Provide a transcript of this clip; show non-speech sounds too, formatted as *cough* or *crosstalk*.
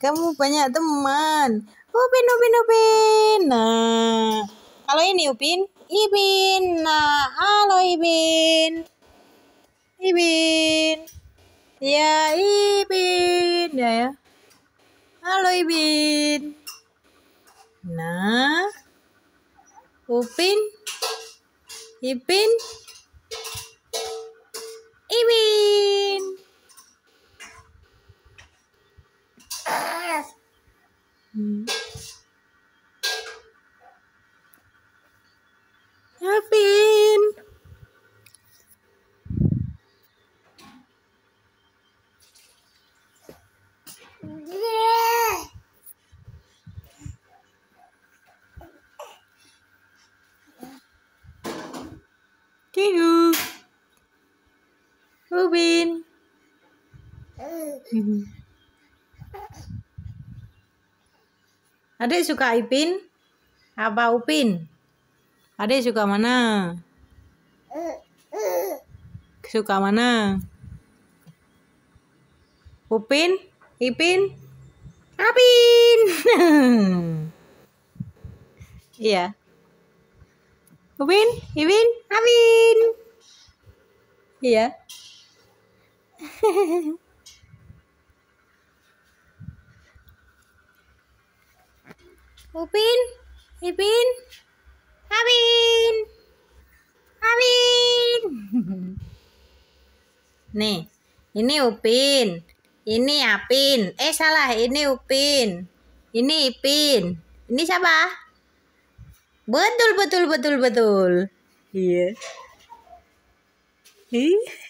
Kamu banyak teman. Upin, oh, Upin, oh, Upin. Oh, nah, kalau ini Upin, Ibin. Nah, halo Ibin. Ibin. Ya, Ibin. Ya, ya. Halo Ibin. Nah, Upin, Ipin, Ibin. Hihu. Ubin. Hmm. Adik suka Ipin? Apa Upin? Adik suka mana? Suka mana? Upin? Ipin? Apin. *laughs* Iya. yeah. Win, Iwin, Apin, Iya. Upin, Ipin, Apin, Apin. Nih, ini Upin. Ini Apin. Eh salah, ini Upin. Ini Ipin. Ini siapa? Betul, betul, betul, betul. Iya. Yeah. Hi.